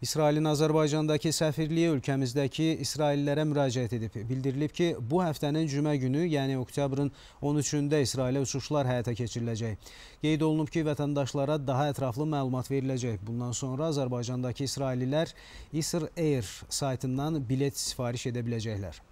İsrailin Azərbaycandakı səfirliyi ölkəmizdəki İsraillərə müraciət edib. Bildirilib ki, bu həftənin cümə günü, yəni oktyabrın 13-də İsrailə uçuşlar həyata keçiriləcək. Qeyd olunub ki, vətəndaşlara daha ətraflı məlumat veriləcək. Bundan sonra Azərbaycandakı İsraillilər İsr Air saytından bilet sifariş edə biləcəklər.